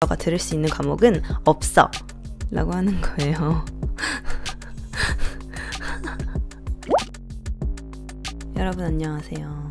가 들을 수 있는 과목은 없어 라고 하는 거예요 여러분 안녕하세요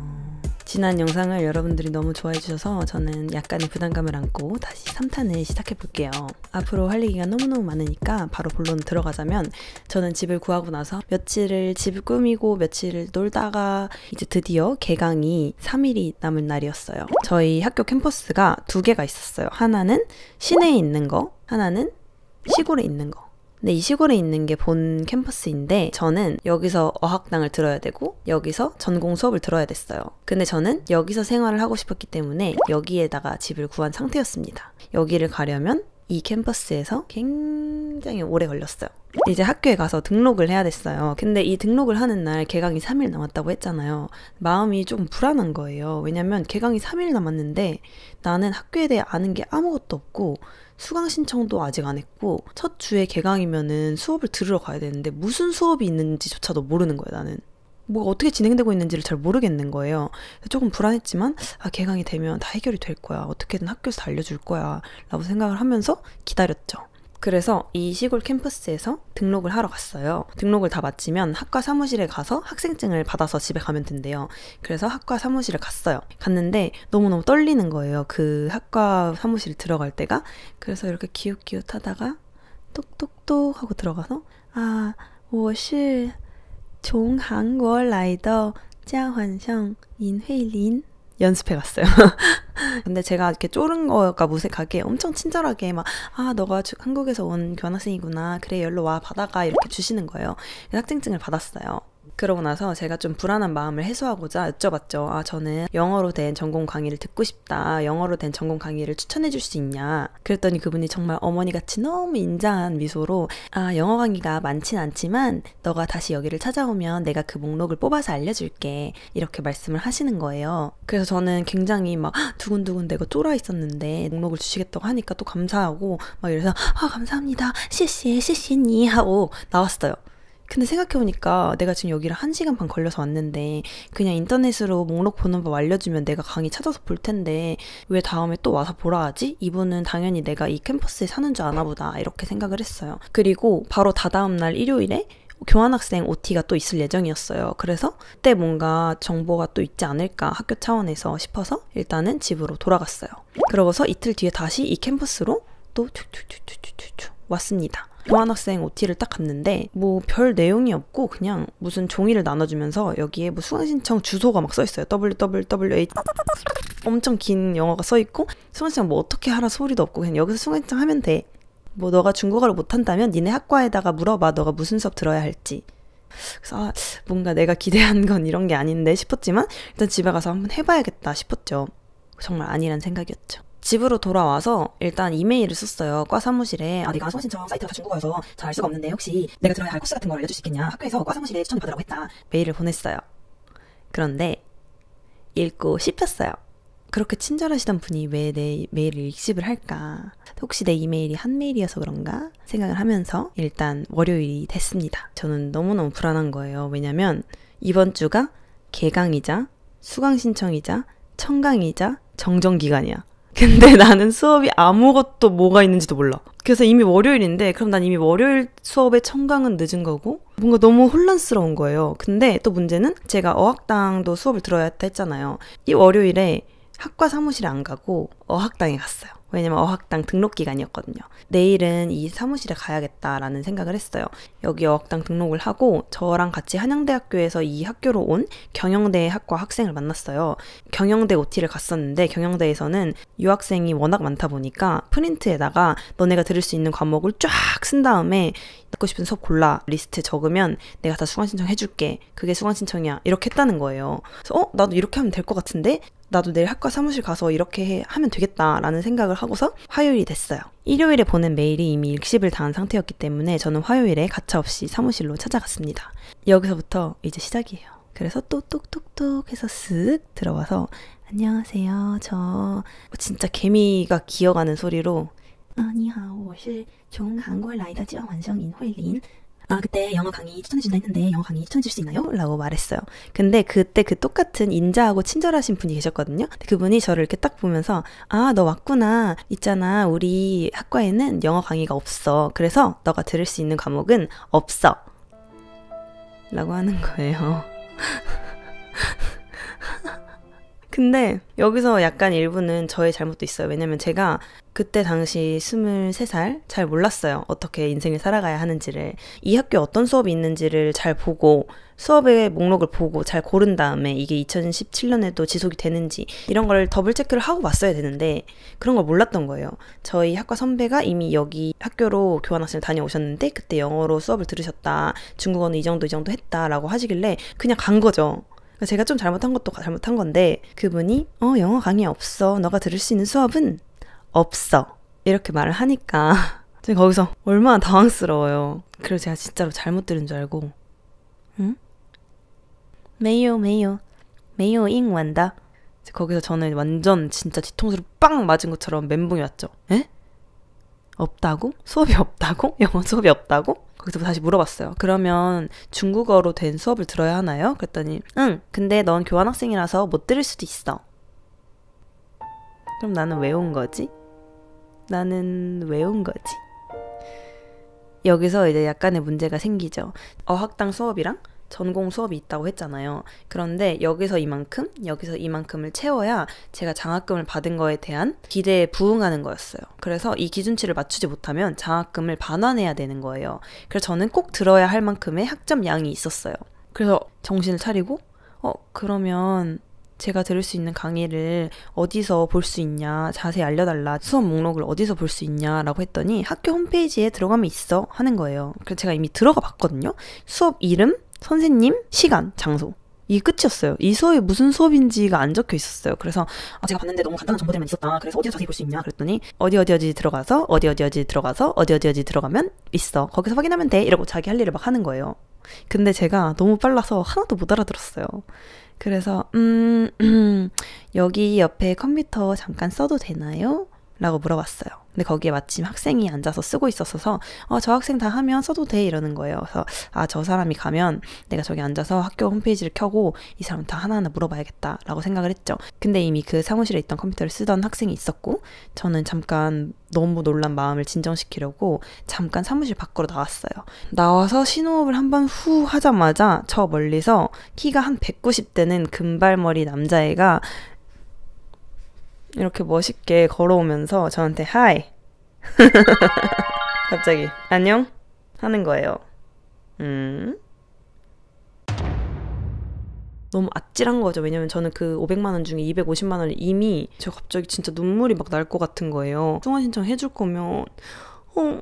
지난 영상을 여러분들이 너무 좋아해 주셔서 저는 약간의 부담감을 안고 다시 3탄을 시작해 볼게요. 앞으로 할 얘기가 너무너무 많으니까 바로 본론 들어가자면 저는 집을 구하고 나서 며칠을 집을 꾸미고 며칠을 놀다가 이제 드디어 개강이 3일이 남은 날이었어요. 저희 학교 캠퍼스가 두 개가 있었어요. 하나는 시내에 있는 거, 하나는 시골에 있는 거. 근데 네, 이 시골에 있는 게 본 캠퍼스인데 저는 여기서 어학당을 들어야 되고 여기서 전공 수업을 들어야 됐어요. 근데 저는 여기서 생활을 하고 싶었기 때문에 여기에다가 집을 구한 상태였습니다. 여기를 가려면 이 캠퍼스에서 굉장히 오래 걸렸어요. 이제 학교에 가서 등록을 해야 됐어요. 근데 이 등록을 하는 날 개강이 3일 남았다고 했잖아요. 마음이 좀 불안한 거예요. 왜냐면 개강이 3일 남았는데 나는 학교에 대해 아는 게 아무것도 없고 수강 신청도 아직 안 했고 첫 주에 개강이면은 수업을 들으러 가야 되는데 무슨 수업이 있는지조차도 모르는 거예요 나는 뭐가 어떻게 진행되고 있는지를 잘 모르겠는 거예요. 조금 불안했지만 아, 개강이 되면 다 해결이 될 거야. 어떻게든 학교에서 알려줄 거야. 라고 생각을 하면서 기다렸죠. 그래서 이 시골 캠퍼스에서 등록을 하러 갔어요. 등록을 다 마치면 학과 사무실에 가서 학생증을 받아서 집에 가면 된대요. 그래서 학과 사무실에 갔어요. 갔는데 너무너무 떨리는 거예요. 그 학과 사무실 들어갈 때가. 그래서 이렇게 기웃기웃 하다가 똑똑똑 하고 들어가서 아, 我是 종한국 라이더 짜환성 인회린 연습해 갔어요. 근데 제가 이렇게 쫄은 거가 무색하게 엄청 친절하게 막 아 너가 주, 한국에서 온 교환학생이구나 그래 열로 와 받아가 이렇게 주시는 거예요. 그 학생증을 받았어요. 그러고 나서 제가 좀 불안한 마음을 해소하고자 여쭤봤죠. 아, 저는 영어로 된 전공 강의를 듣고 싶다. 영어로 된 전공 강의를 추천해 줄 수 있냐. 그랬더니 그분이 정말 어머니 같이 너무 인자한 미소로 아, 영어 강의가 많진 않지만 너가 다시 여기를 찾아오면 내가 그 목록을 뽑아서 알려줄게. 이렇게 말씀을 하시는 거예요. 그래서 저는 굉장히 막 두근두근 되고 쫄아 있었는데 목록을 주시겠다고 하니까 또 감사하고 막 이래서 아, 감사합니다. 시시, 시시니 하고 나왔어요. 근데 생각해보니까 내가 지금 여기를 1시간 반 걸려서 왔는데 그냥 인터넷으로 목록 보는 법 알려주면 내가 강의 찾아서 볼 텐데 왜 다음에 또 와서 보라 하지? 이분은 당연히 내가 이 캠퍼스에 사는 줄 아나 보다 이렇게 생각을 했어요. 그리고 바로 다다음 날 일요일에 교환학생 OT가 또 있을 예정이었어요. 그래서 그때 뭔가 정보가 또 있지 않을까 학교 차원에서 싶어서 일단은 집으로 돌아갔어요. 그러고서 이틀 뒤에 다시 이 캠퍼스로 또 왔습니다. 교환학생 OT를 딱 갔는데 뭐 별 내용이 없고 그냥 무슨 종이를 나눠주면서 여기에 뭐 수강신청 주소가 막 써있어요. www 엄청 긴 영어가 써있고 수강신청 뭐 어떻게 하라 소리도 없고 그냥 여기서 수강신청 하면 돼. 뭐 너가 중국어를 못한다면 니네 학과에다가 물어봐 너가 무슨 수업 들어야 할지. 그래서 아, 뭔가 내가 기대한 건 이런 게 아닌데 싶었지만 일단 집에 가서 한번 해봐야겠다 싶었죠. 정말 아니란 생각이었죠. 집으로 돌아와서 일단 이메일을 썼어요. 과 사무실에 아 내가 소신청 사이트가 다 중국어여서 잘 알 수가 없는데 혹시 내가 들어야 할 코스 같은 걸 알려줄 수 있겠냐? 학교에서 과 사무실에 추천을 받으라고 했다. 메일을 보냈어요. 그런데 읽고 씹혔어요. 그렇게 친절하시던 분이 왜 내 메일을 읽씹을 할까? 혹시 내 이메일이 한 메일이어서 그런가? 생각을 하면서 일단 월요일이 됐습니다. 저는 너무너무 불안한 거예요. 왜냐면 이번 주가 개강이자 수강 신청이자 청강이자 정정 기간이야. 근데 나는 수업이 아무것도 뭐가 있는지도 몰라. 그래서 이미 월요일인데, 그럼 난 이미 월요일 수업의 청강은 늦은 거고, 뭔가 너무 혼란스러운 거예요. 근데 또 문제는 제가 어학당도 수업을 들어야 했잖아요이 월요일에 학과 사무실에 안 가고 어학당에 갔어요. 왜냐면 어학당 등록 기간이었거든요. 내일은 이 사무실에 가야겠다라는 생각을 했어요. 여기 어학당 등록을 하고 저랑 같이 한양대학교에서 이 학교로 온 경영대 학과 학생을 만났어요. 경영대 OT를 갔었는데 경영대에서는 유학생이 워낙 많다 보니까 프린트에다가 너네가 들을 수 있는 과목을 쫙 쓴 다음에 듣고 싶은 수업 골라 리스트 적으면 내가 다 수강 신청 해줄게. 그게 수강 신청이야. 이렇게 했다는 거예요. 그래서 어 나도 이렇게 하면 될 것 같은데 나도 내일 학과 사무실 가서 이렇게 해, 하면 되겠다라는 생각을 하고서 화요일이 됐어요. 일요일에 보낸 메일이 이미 읽씹을 당한 상태였기 때문에 저는 화요일에 가차없이 사무실로 찾아갔습니다. 여기서부터 이제 시작이에요. 그래서 또 뚝뚝뚝 해서 쓱 들어와서 안녕하세요. 저 어, 진짜 개미가 기어가는 소리로 아니하오, 我是从라이来的交 완성인 홀린 아 그때 영어 강의 추천해준다 했는데 영어 강의 추천해줄 수 있나요? 라고 말했어요. 근데 그때 그 똑같은 인자하고 친절하신 분이 계셨거든요. 그분이 저를 이렇게 딱 보면서 아 너 왔구나 있잖아 우리 학과에는 영어 강의가 없어. 그래서 너가 들을 수 있는 과목은 없어. 라고 하는 거예요. 근데 여기서 약간 일부는 저의 잘못도 있어요. 왜냐면 제가 그때 당시 23살 잘 몰랐어요. 어떻게 인생을 살아가야 하는지를. 이 학교 어떤 수업이 있는지를 잘 보고 수업의 목록을 보고 잘 고른 다음에 이게 2017년에도 지속이 되는지 이런 걸 더블 체크를 하고 왔어야 되는데 그런 걸 몰랐던 거예요. 저희 학과 선배가 이미 여기 학교로 교환학생 다녀오셨는데 그때 영어로 수업을 들으셨다. 중국어는 이 정도 이 정도 했다라고 하시길래 그냥 간 거죠. 그러니까 제가 좀 잘못한 것도 잘못한 건데 그분이 어 영어 강의 없어 너가 들을 수 있는 수업은 없어 이렇게 말을 하니까 지금 거기서 얼마나 당황스러워요 그래서 제가 진짜로 잘못 들은 줄 알고 응? 메요 메요 메요 잉 완다 거기서 저는 완전 진짜 뒤통수를 빵 맞은 것처럼 멘붕이 왔죠 에? 없다고? 수업이 없다고? 영어 수업이 없다고? 거기서 다시 물어봤어요. 그러면 중국어로 된 수업을 들어야 하나요? 그랬더니 응. 근데 넌 교환학생이라서 못 들을 수도 있어. 그럼 나는 왜 온 거지? 나는 왜 온 거지? 여기서 이제 약간의 문제가 생기죠. 어학당 수업이랑 전공 수업이 있다고 했잖아요. 그런데 여기서 이만큼, 여기서 이만큼을 채워야 제가 장학금을 받은 거에 대한 기대에 부응하는 거였어요. 그래서 이 기준치를 맞추지 못하면 장학금을 반환해야 되는 거예요. 그래서 저는 꼭 들어야 할 만큼의 학점 양이 있었어요. 그래서 정신을 차리고, 어, 그러면 제가 들을 수 있는 강의를 어디서 볼 수 있냐, 자세히 알려달라, 수업 목록을 어디서 볼 수 있냐라고 했더니 학교 홈페이지에 들어가면 있어 하는 거예요. 그래서 제가 이미 들어가 봤거든요. 수업 이름, 선생님, 시간, 장소. 이 끝이었어요. 이 수업이 무슨 수업인지가 안 적혀 있었어요. 그래서 아, 제가 봤는데 너무 간단한 정보들만 있었다. 그래서 어디서 자세히 볼수 있냐 그랬더니 어디 어디 어디 들어가서 어디 어디 어디 들어가서 어디 어디 어디 들어가면 있어. 거기서 확인하면 돼. 이러고 자기 할 일을 막 하는 거예요. 근데 제가 너무 빨라서 하나도 못 알아들었어요. 그래서 음, 음 여기 옆에 컴퓨터 잠깐 써도 되나요? 라고 물어봤어요. 근데 거기에 마침 학생이 앉아서 쓰고 있었어서 어, 저 학생 다 하면 써도 돼 이러는 거예요. 그래서 아 저 사람이 가면 내가 저기 앉아서 학교 홈페이지를 켜고 이 사람 다 하나하나 물어봐야겠다라고 생각을 했죠. 근데 이미 그 사무실에 있던 컴퓨터를 쓰던 학생이 있었고 저는 잠깐 너무 놀란 마음을 진정시키려고 잠깐 사무실 밖으로 나왔어요. 나와서 신호흡을 한 번 후 하자마자 저 멀리서 키가 한 190되는 금발머리 남자애가 이렇게 멋있게 걸어오면서 저한테 하이 갑자기 안녕 하는 거예요. 음. 너무 아찔한 거죠. 왜냐면 저는 그 500만 원 중에 250만 원을 이미 저 갑자기 진짜 눈물이 막 날 것 같은 거예요. 통화 신청 해줄 거면 어.